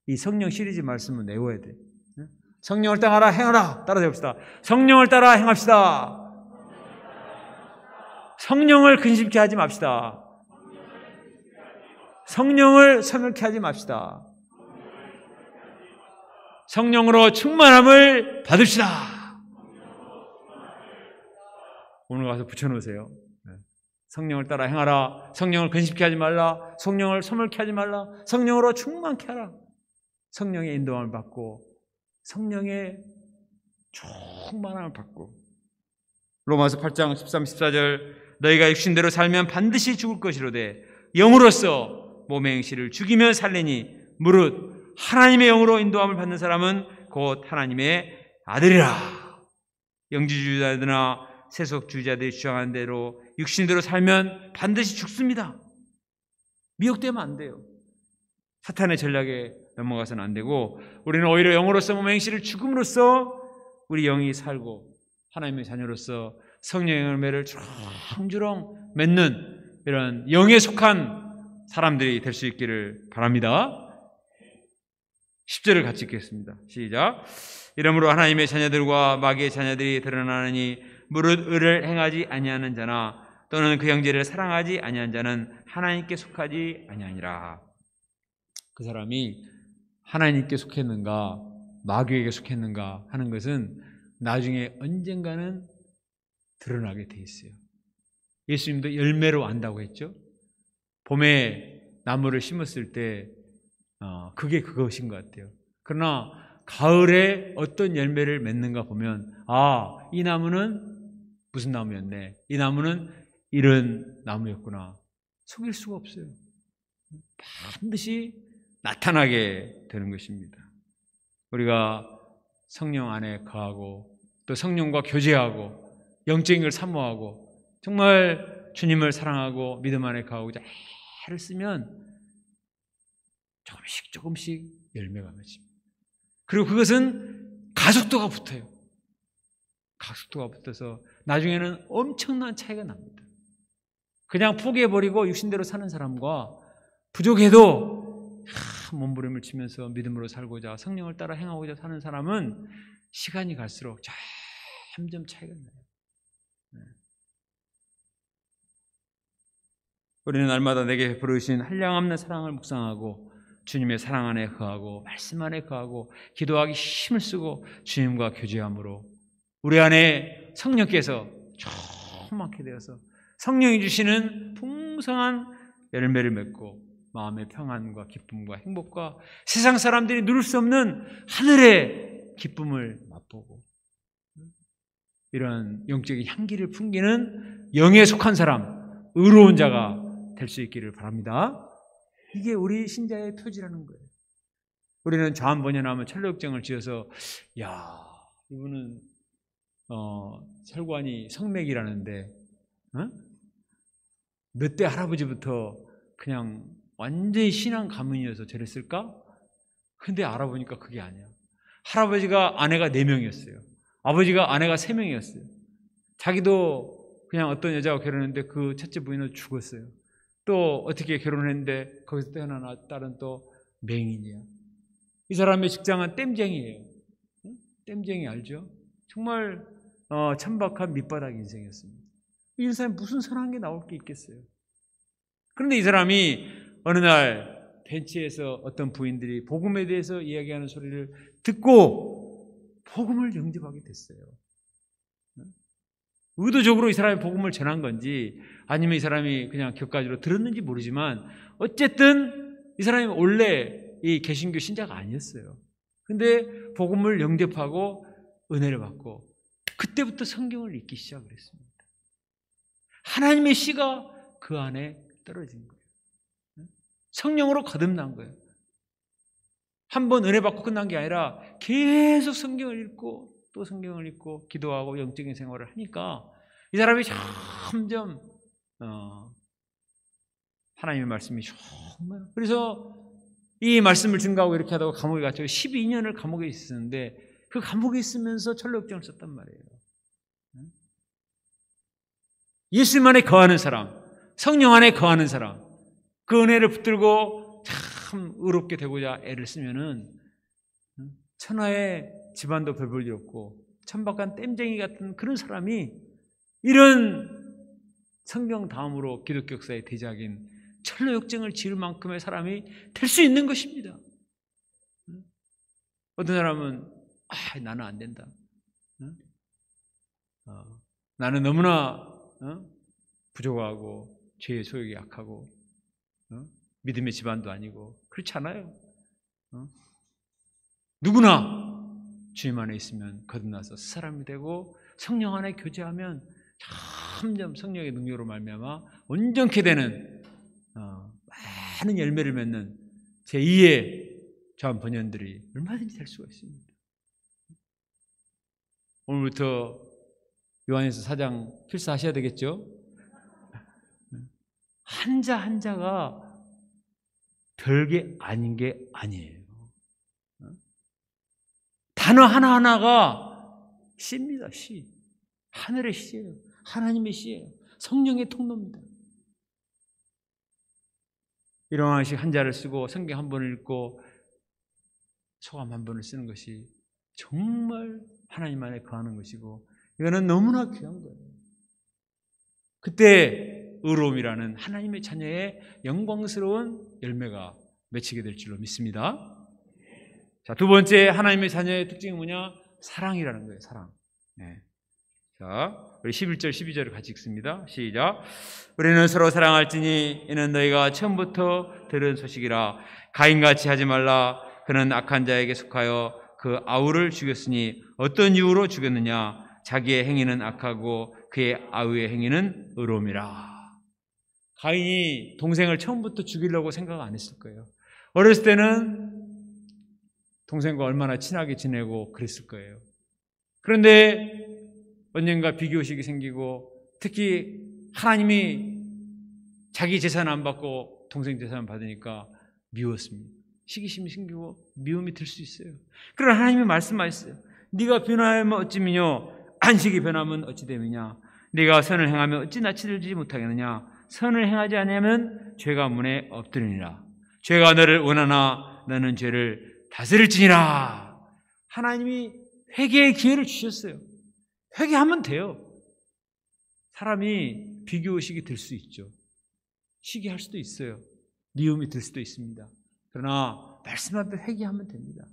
이 성령 시리즈 말씀을 외워야 돼. 성령을 따라 행하라. 따라 해봅시다. 성령을 따라 행합시다. 성령을 근심케 하지 맙시다. 성령을 서늘케 하지 맙시다. 성령으로 충만함을 받읍시다. 오늘 가서 붙여놓으세요. 네. 성령을 따라 행하라. 성령을 근심케 하지 말라. 성령을 소멸케 하지 말라. 성령으로 충만케 하라. 성령의 인도함을 받고 성령의 충만함을 받고 로마서 8장 13, 14절 너희가 육신대로 살면 반드시 죽을 것이로되 영으로서 몸의 행실을 죽이며 살리니 무릇 하나님의 영으로 인도함을 받는 사람은 곧 하나님의 아들이라 영지주의자들이나 세속주의자들이 주장하는 대로 육신대로 살면 반드시 죽습니다 미혹되면 안 돼요 사탄의 전략에 넘어가서는 안 되고 우리는 오히려 영으로서 몸의 행실을 죽음으로써 우리 영이 살고 하나님의 자녀로서 성령의 열매를 주렁주렁 맺는 이런 영에 속한 사람들이 될 수 있기를 바랍니다. 10절을 같이 읽겠습니다. 시작. 이러므로 하나님의 자녀들과 마귀의 자녀들이 드러나느니 무릇 을을 행하지 아니하는 자나 또는 그 형제를 사랑하지 아니한 자는 하나님께 속하지 아니하니라. 그 사람이 하나님께 속했는가 마귀에게 속했는가 하는 것은 나중에 언젠가는 드러나게 돼 있어요. 예수님도 열매로 안다고 했죠. 봄에 나무를 심었을 때 어, 그게 그것인 것 같아요. 그러나 가을에 어떤 열매를 맺는가 보면 아, 이 나무는 무슨 나무였네. 이 나무는 이런 나무였구나. 속일 수가 없어요. 반드시 나타나게 되는 것입니다. 우리가 성령 안에 거하고 또 성령과 교제하고 영적인 걸 사모하고 정말 주님을 사랑하고 믿음 안에 거하고잘 쓰면 조금씩 조금씩 열매가 맺힙니다. 그리고 그것은 가속도가 붙어요. 가속도가 붙어서 나중에는 엄청난 차이가 납니다. 그냥 포기해버리고 육신대로 사는 사람과 부족해도 하, 몸부림을 치면서 믿음으로 살고자 성령을 따라 행하고자 사는 사람은 시간이 갈수록 점점 차이가 나요. 네. 우리는 날마다 내게 부르신 한량없는 사랑을 묵상하고 주님의 사랑 안에 거하고 말씀 안에 거하고 기도하기 힘을 쓰고 주님과 교제함으로 우리 안에 성령께서 충만하게 되어서 성령이 주시는 풍성한 열매를 맺고 마음의 평안과 기쁨과 행복과 세상 사람들이 누릴 수 없는 하늘의 기쁨을 맛보고 이런 영적인 향기를 풍기는 영에 속한 사람, 의로운 자가 될 수 있기를 바랍니다. 이게 우리 신자의 표지라는 거예요. 우리는 좌한번연하면 철로역정을 지어서 야 이분은 어, 철관이 성맥이라는데 어? 몇대 할아버지부터 그냥 완전히 신앙 가문이어서 저랬을까? 근데 알아보니까 그게 아니야. 할아버지가 아내가 4명이었어요. 아버지가 아내가 3명이었어요. 자기도 그냥 어떤 여자와 결혼했는데 그 첫째 부인은 죽었어요. 또 어떻게 결혼했는데 거기서 태어난 아, 딸은 또 맹인이야. 이 사람의 직장은 땜쟁이에요. 땜쟁이 알죠? 정말 어, 천박한 밑바닥 인생이었습니다. 이 인생에 무슨 선한 게 나올 게 있겠어요? 그런데 이 사람이 어느 날 벤치에서 어떤 부인들이 복음에 대해서 이야기하는 소리를 듣고 복음을 영접하게 됐어요. 의도적으로 이 사람이 복음을 전한 건지 아니면 이 사람이 그냥 격가지로 들었는지 모르지만 어쨌든 이 사람이 원래 이 개신교 신자가 아니었어요. 근데 복음을 영접하고 은혜를 받고 그때부터 성경을 읽기 시작을 했습니다. 하나님의 씨가 그 안에 떨어진 거예요. 성령으로 거듭난 거예요. 한 번 은혜 받고 끝난 게 아니라 계속 성경을 읽고 또 성경을 읽고 기도하고 영적인 생활을 하니까 이 사람이 점점 어, 하나님의 말씀이 정말 그래서 이 말씀을 증가하고 이렇게 하다가 감옥에 갇혀 12년을 감옥에 있었는데 그 감옥에 있으면서 철로역정을 썼단 말이에요. 예수님 안에 거하는 사람, 성령 안에 거하는 사람, 그 은혜를 붙들고 참 의롭게 되고자 애를 쓰면은 천하의 집안도 별볼 일 없고 천박한 땜쟁이 같은 그런 사람이 이런 성경 다음으로 기독교 역사의 대작인 철로 역정을 지을 만큼의 사람이 될 수 있는 것입니다. 어떤 사람은 아, 나는 안 된다. 어, 나는 너무나 부족하고 죄의 소욕이 약하고 믿음의 집안도 아니고 그렇지 않아요. 어? 누구나 주님 안에 있으면 거듭나서 사람이 되고 성령 안에 교제하면 점점 성령의 능력으로 말미암아 온전케 되는 어, 많은 열매를 맺는 제2의 저한 번연들이 얼마든지 될 수가 있습니다. 오늘부터 요한에서 사장 필사하셔야 되겠죠? 한자 한자가 별게 아닌 게 아니에요. 어? 단어 하나하나가 씨입니다, 씨. 하늘의 씨예요. 하나님의 씨예요. 성령의 통로입니다. 이런 방식 한자를 쓰고 성경 한 번을 읽고 소감 한 번을 쓰는 것이 정말 하나님 안에 거하는 것이고 이거는 너무나 귀한 거예요. 그때 의로움이라는 하나님의 자녀의 영광스러운 열매가 맺히게 될 줄로 믿습니다. 자, 두 번째 하나님의 자녀의 특징이 뭐냐? 사랑이라는 거예요, 사랑. 네. 자, 우리 11절, 12절을 같이 읽습니다. 시작. 우리는 서로 사랑할지니 이는 너희가 처음부터 들은 소식이라 가인같이 하지 말라. 그는 악한 자에게 속하여 그 아우를 죽였으니 어떤 이유로 죽였느냐? 자기의 행위는 악하고 그의 아우의 행위는 의로움이라. 가인이 동생을 처음부터 죽이려고 생각 안 했을 거예요. 어렸을 때는 동생과 얼마나 친하게 지내고 그랬을 거예요. 그런데 언젠가 비교식이 생기고 특히 하나님이 자기 재산 안 받고 동생 재산 받으니까 미웠습니다. 시기심이 생기고 미움이 들 수 있어요. 그러나 하나님이 말씀하셨어요. 네가 변하면 어찌미요 안식이 변하면 어찌 되느냐 네가 선을 행하면 어찌 나치들지 못하겠느냐 선을 행하지 않으면 죄가 문에 엎드리니라. 죄가 너를 원하나 너는 죄를 다스릴지니라. 하나님이 회개의 기회를 주셨어요. 회개하면 돼요. 사람이 비교의식이 들 수 있죠. 시기할 수도 있어요. 미움이 들 수도 있습니다. 그러나 말씀 앞에 회개하면 됩니다.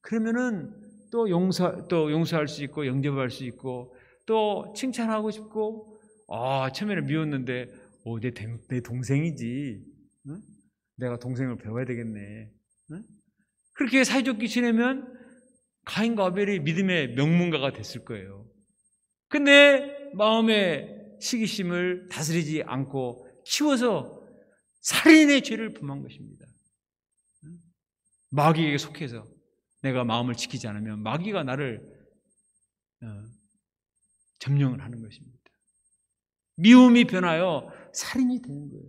그러면은 또 용서 또 용서할 수 있고 영접할 수 있고 또 칭찬하고 싶고 아 처음에는 미웠는데 오, 어, 내, 내 동생이지. 응? 내가 동생을 배워야 되겠네. 응? 그렇게 사이좋게 지내면 가인과 아벨이 믿음의 명문가가 됐을 거예요. 근데 마음의 시기심을 다스리지 않고 키워서 살인의 죄를 범한 것입니다. 마귀에게 속해서 내가 마음을 지키지 않으면 마귀가 나를 어, 점령을 하는 것입니다. 미움이 변하여 살인이 되는 거예요.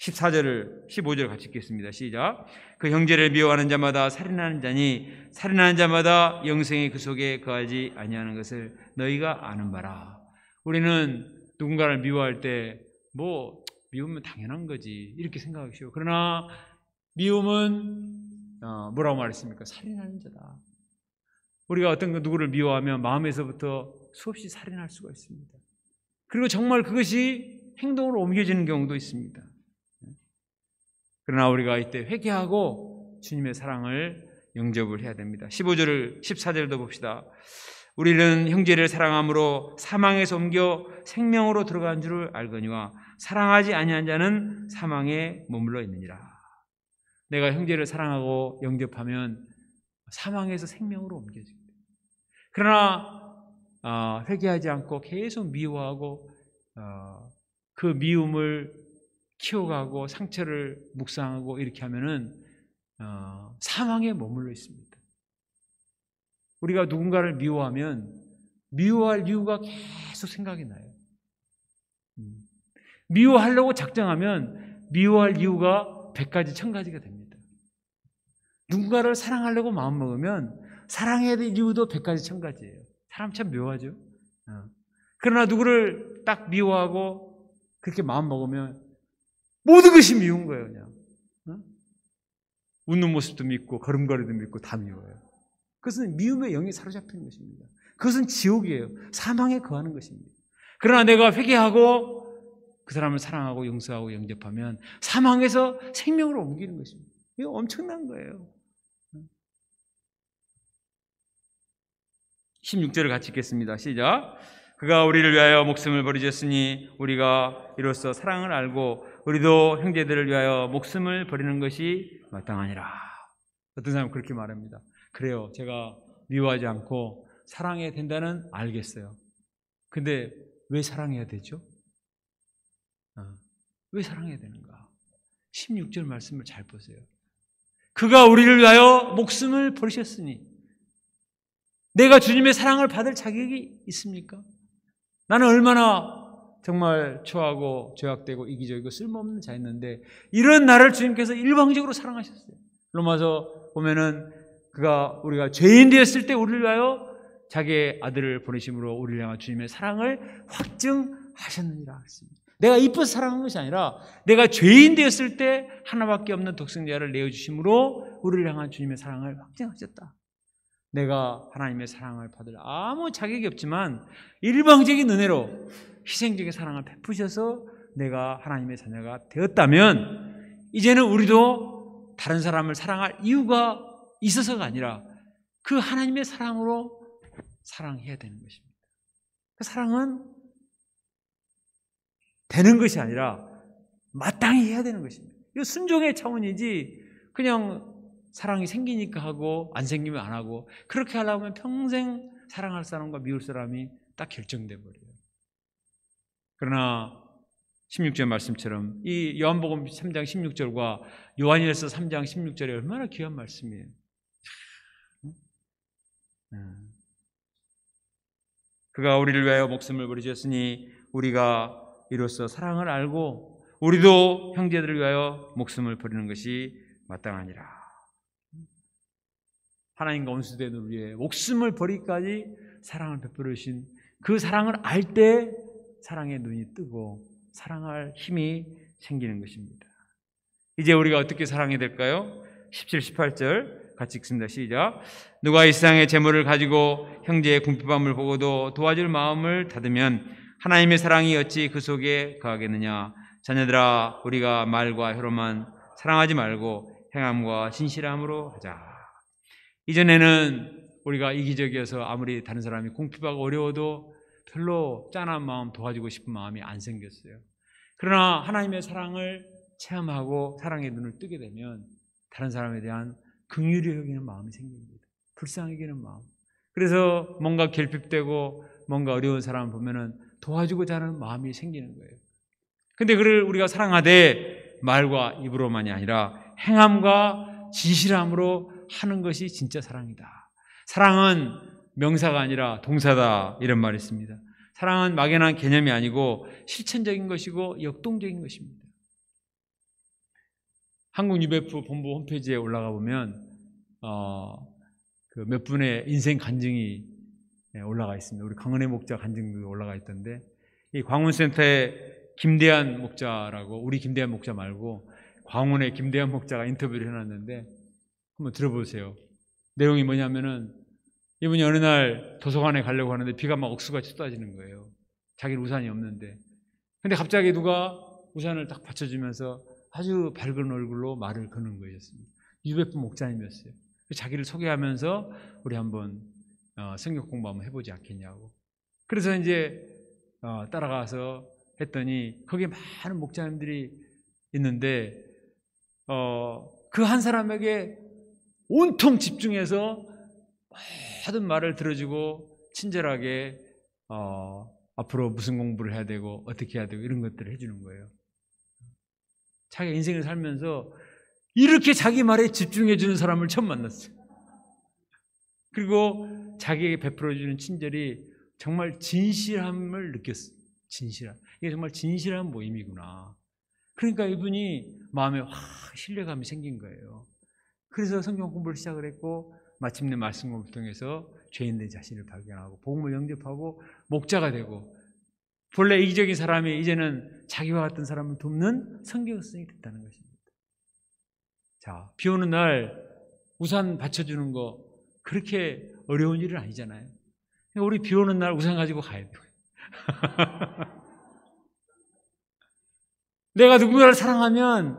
14절을 15절 같이 읽겠습니다. 시작. 그 형제를 미워하는 자마다 살인하는 자니 살인하는 자마다 영생의 그 속에 거하지 그 아니하는 것을 너희가 아는 바라. 우리는 누군가를 미워할 때 뭐미움은 당연한 거지 이렇게 생각하시오. 그러나 미움은 어, 뭐라고 말했습니까? 살인하는 자다. 우리가 어떤 누구를 미워하면 마음에서부터 수없이 살인할 수가 있습니다. 그리고 정말 그것이 행동으로 옮겨지는 경우도 있습니다. 그러나 우리가 이때 회개하고 주님의 사랑을 영접을 해야 됩니다. 15절을 14절도 봅시다. 우리는 형제를 사랑함으로 사망에서 옮겨 생명으로 들어간 줄을 알거니와 사랑하지 아니한 자는 사망에 머물러 있느니라. 내가 형제를 사랑하고 영접하면 사망에서 생명으로 옮겨집니다. 그러나 어, 회개하지 않고 계속 미워하고 어, 그 미움을 키워가고 상처를 묵상하고 이렇게 하면은 어, 사망에 머물러 있습니다. 우리가 누군가를 미워하면 미워할 이유가 계속 생각이 나요. 음. 미워하려고 작정하면 미워할 이유가 100가지, 1000가지가 됩니다. 누군가를 사랑하려고 마음먹으면 사랑해야 될 이유도 100가지, 1000가지예요. 사람 참 음. 묘하죠. 어. 그러나 누구를 딱 미워하고 그렇게 마음 먹으면 모든 것이 미운 거예요, 그냥. 어? 웃는 모습도 믿고 걸음걸이도 믿고 다 미워요. 그것은 미움의 영이 사로잡히는 것입니다. 그것은 지옥이에요. 사망에 거하는 것입니다. 그러나 내가 회개하고 그 사람을 사랑하고 용서하고 영접하면 사망에서 생명으로 옮기는 것입니다. 이거 엄청난 거예요. 16절을 같이 읽겠습니다. 시작. 그가 우리를 위하여 목숨을 버리셨으니 우리가 이로써 사랑을 알고 우리도 형제들을 위하여 목숨을 버리는 것이 마땅하니라. 어떤 사람은 그렇게 말합니다. 그래요. 제가 미워하지 않고 사랑해야 된다는 알겠어요. 근데 왜 사랑해야 되죠? 아, 왜 사랑해야 되는가? 16절 말씀을 잘 보세요. 그가 우리를 위하여 목숨을 버리셨으니 내가 주님의 사랑을 받을 자격이 있습니까? 나는 얼마나 정말 초하고 죄악되고 이기적이고 쓸모없는 자였는데 이런 나를 주님께서 일방적으로 사랑하셨어요. 로마서 보면은 그가 우리가 죄인 되었을 때 우리를 위하여 자기의 아들을 보내심으로 우리를 향한 주님의 사랑을 확증하셨느니라 했습니다. 내가 이뻐 사랑한 것이 아니라 내가 죄인 되었을 때 하나밖에 없는 독생자를 내어 주심으로 우리를 향한 주님의 사랑을 확증하셨다. 내가 하나님의 사랑을 받을 아무 자격이 없지만 일방적인 은혜로 희생적인 사랑을 베푸셔서 내가 하나님의 자녀가 되었다면 이제는 우리도 다른 사람을 사랑할 이유가 있어서가 아니라 그 하나님의 사랑으로 사랑해야 되는 것입니다. 그 사랑은 되는 것이 아니라 마땅히 해야 되는 것입니다. 이 순종의 차원이지 그냥 사랑이 생기니까 하고 안 생기면 안 하고 그렇게 하려면 평생 사랑할 사람과 미울 사람이 딱 결정돼 버려요. 그러나 16절 말씀처럼 이 요한복음 3장 16절과 요한일서 3장 16절이 얼마나 귀한 말씀이에요. 그가 우리를 위하여 목숨을 버리셨으니 우리가 이로써 사랑을 알고 우리도 형제들을 위하여 목숨을 버리는 것이 마땅하니라. 하나님과 원수된 우리의 목숨을 버리까지 사랑을 베풀으신 그 사랑을 알 때 사랑의 눈이 뜨고 사랑할 힘이 생기는 것입니다. 이제 우리가 어떻게 사랑해야 될까요? 17, 18절 같이 읽습니다. 시작. 누가 이 세상의 재물을 가지고 형제의 궁핍함을 보고도 도와줄 마음을 닫으면 하나님의 사랑이 어찌 그 속에 거겠느냐 자녀들아, 우리가 말과 혀로만 사랑하지 말고 행함과 진실함으로 하자. 이전에는 우리가 이기적이어서 아무리 다른 사람이 공핍하고 어려워도 별로 짠한 마음 도와주고 싶은 마음이 안 생겼어요. 그러나 하나님의 사랑을 체험하고 사랑의 눈을 뜨게 되면 다른 사람에 대한 긍휼히 여기는 마음이 생깁니다. 불쌍히 여기는 마음. 그래서 뭔가 결핍되고 뭔가 어려운 사람 을 보면은 도와주고자 하는 마음이 생기는 거예요. 근데 그를 우리가 사랑하되 말과 입으로만이 아니라 행함과 진실함으로 하는 것이 진짜 사랑이다. 사랑은 명사가 아니라 동사다 이런 말이 있습니다. 사랑은 막연한 개념이 아니고 실천적인 것이고 역동적인 것입니다. 한국 유베프 본부 홈페이지에 올라가 보면 어, 그 몇 분의 인생 간증이 예, 올라가 있습니다. 우리 강은혜 목자 간증도 올라가 있던데 이 광운센터의 김대한 목자라고 우리 김대한 목자 말고 광운의 김대한 목자가 인터뷰를 해놨는데 한번 들어보세요. 내용이 뭐냐면은 이분이 어느 날 도서관에 가려고 하는데 비가 막 억수같이 쏟아지는 거예요. 자기는 우산이 없는데. 근데 갑자기 누가 우산을 딱 받쳐주면서 아주 밝은 얼굴로 말을 거는 거였습니다. 유배품 목사님이었어요. 자기를 소개하면서 우리 한번 어, 성격 공부 한번 해보지 않겠냐고. 그래서 이제 어, 따라가서 했더니 거기에 많은 목사님들이 있는데 어, 그 한 사람에게 온통 집중해서 모든 말을 들어주고 친절하게 어, 앞으로 무슨 공부를 해야 되고 어떻게 해야 되고 이런 것들을 해주는 거예요. 자기 인생을 살면서 이렇게 자기 말에 집중해 주는 사람을 처음 만났어요. 그리고 자기에게 베풀어 주는 친절이 정말 진실함을 느꼈어요. 진실함. 이게 정말 진실한 모임이구나. 그러니까 이분이 마음에 확 신뢰감이 생긴 거예요. 그래서 성경 공부를 시작을 했고 마침내 말씀 공부를 통해서 죄인된 자신을 발견하고 복음을 영접하고 목자가 되고 본래 이기적인 사람이 이제는 자기와 같은 사람을 돕는 성경성이 됐다는 것입니다. 자, 비 오는 날 우산 받쳐주는 거 그렇게 어려운 일은 아니잖아요. 우리 비 오는 날 우산 가지고 가야 돼요. 내가 누군가를 사랑하면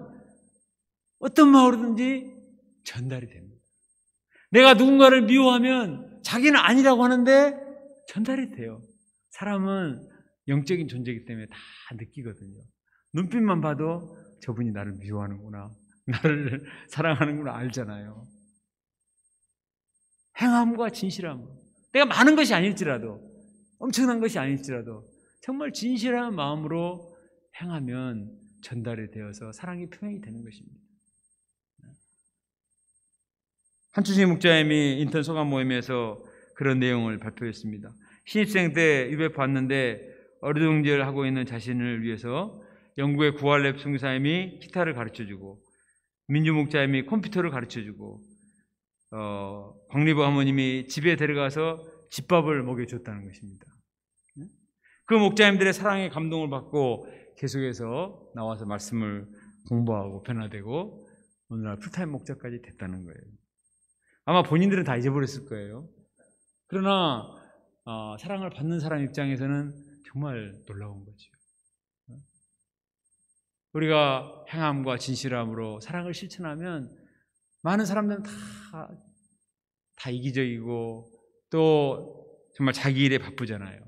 어떤 마을이든지 전달이 됩니다. 내가 누군가를 미워하면 자기는 아니라고 하는데 전달이 돼요. 사람은 영적인 존재이기 때문에 다 느끼거든요. 눈빛만 봐도 저분이 나를 미워하는구나. 나를 사랑하는구나 알잖아요. 행함과 진실함. 내가 많은 것이 아닐지라도, 엄청난 것이 아닐지라도, 정말 진실한 마음으로 행하면 전달이 되어서 사랑이 표현이 되는 것입니다. 한춘식 목자님이 인턴 소감 모임에서 그런 내용을 발표했습니다. 신입생 때 입에 봤는데 어리둥절 하고 있는 자신을 위해서 영국의 구할랩 승사님이 기타를 가르쳐주고 민주 목자님이 컴퓨터를 가르쳐주고 어, 광리부 하모님이 집에 데려가서 집밥을 먹여줬다는 것입니다. 네? 그 목자님들의 사랑에 감동을 받고 계속해서 나와서 말씀을 공부하고 변화되고 오늘날 풀타임 목자까지 됐다는 거예요. 아마 본인들은 다 잊어버렸을 거예요. 그러나 어, 사랑을 받는 사람 입장에서는 정말 놀라운 거죠. 우리가 행함과 진실함으로 사랑을 실천하면 많은 사람들은 다, 다 이기적이고 또 정말 자기 일에 바쁘잖아요.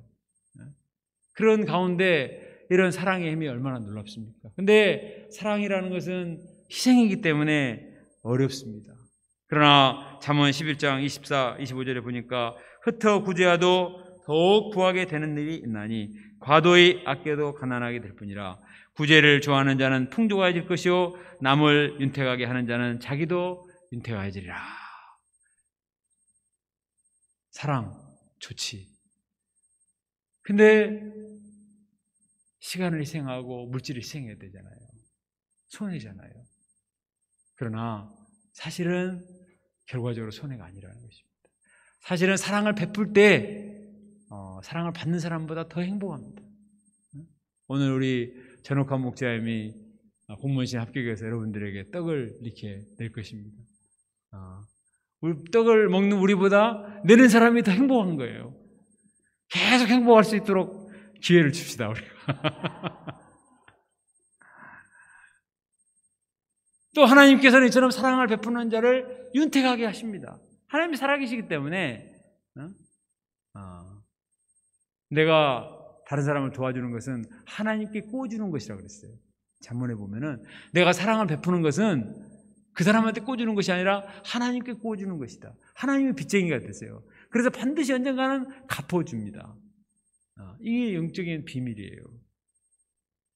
그런 가운데 이런 사랑의 힘이 얼마나 놀랍습니까? 근데 사랑이라는 것은 희생이기 때문에 어렵습니다. 그러나 잠언 11장 24, 25절에 보니까 흩어 구제하도 더욱 구하게 되는 일이 있나니 과도히 아껴도 가난하게 될 뿐이라 구제를 좋아하는 자는 풍족해질 것이요 남을 윤택하게 하는 자는 자기도 윤택해지리라. 사랑 좋지. 근데 시간을 희생하고 물질을 희생해야 되잖아요. 손해잖아요. 그러나 사실은 결과적으로 손해가 아니라는 것입니다. 사실은 사랑을 베풀 때 어, 사랑을 받는 사람보다 더 행복합니다. 오늘 우리 전옥한 목자님이 공무원신 합격해서 여러분들에게 떡을 이렇게 낼 것입니다. 어, 우리 떡을 먹는 우리보다 내는 사람이 더 행복한 거예요. 계속 행복할 수 있도록 기회를 줍시다 우리가. 또 하나님께서는 이처럼 사랑을 베푸는 자를 윤택하게 하십니다. 하나님이 살아계시기 때문에 어? 어. 내가 다른 사람을 도와주는 것은 하나님께 꼬주는 것이라고 그랬어요. 잠문에 보면은 내가 사랑을 베푸는 것은 그 사람한테 꼬주는 것이 아니라 하나님께 꼬주는 것이다. 하나님의 빚쟁이가 됐어요. 그래서 반드시 언젠가는 갚아줍니다. 아, 이게 영적인 비밀이에요.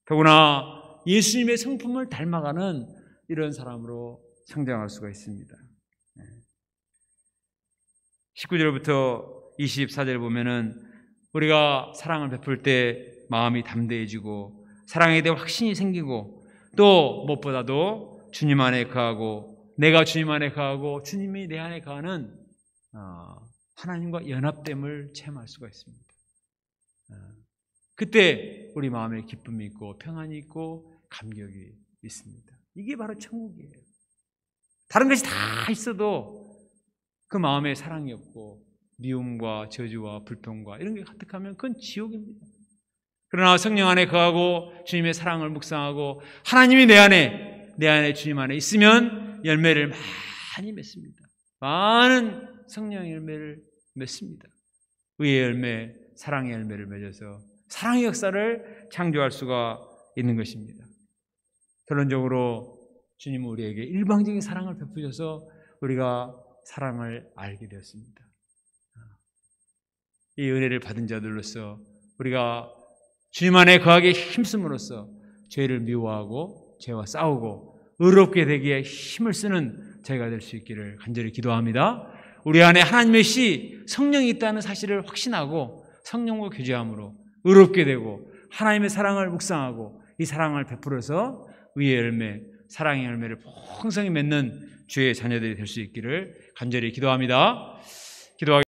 더구나 예수님의 성품을 닮아가는 이런 사람으로 상장할 수가 있습니다. 19절부터 예. 24절 보면은 우리가 사랑을 베풀 때 마음이 담대해지고 사랑에 대해 확신이 생기고 또 무엇보다도 주님 안에 가하고 내가 주님 안에 가하고 주님이 내 안에 가는 어, 하나님과 연합됨을 체험할 수가 있습니다. 어, 그때 우리 마음에 기쁨이 있고 평안이 있고 감격이 있습니다. 이게 바로 천국이에요. 다른 것이 다 있어도 그 마음에 사랑이 없고 미움과 저주와 불평과 이런 게 가득하면 그건 지옥입니다. 그러나 성령 안에 거하고 주님의 사랑을 묵상하고 하나님이 내 안에 내 안에 주님 안에 있으면 열매를 많이 맺습니다. 많은 성령 열매를 맺습니다. 의의 열매, 사랑의 열매를 맺어서 사랑의 역사를 창조할 수가 있는 것입니다. 결론적으로 주님은 우리에게 일방적인 사랑을 베푸셔서 우리가 사랑을 알게 되었습니다. 이 은혜를 받은 자들로서 우리가 주님 안에 거하게 힘쓰므로써 죄를 미워하고 죄와 싸우고 의롭게 되기에 힘을 쓰는 저가될 수 있기를 간절히 기도합니다. 우리 안에 하나님의 씨 성령이 있다는 사실을 확신하고 성령과 교제함으로 의롭게 되고 하나님의 사랑을 묵상하고 이 사랑을 베풀어서 의의 열매, 사랑의 열매를 풍성히 맺는 주의 자녀들이 될 수 있기를 간절히 기도합니다. 기도하겠습니다.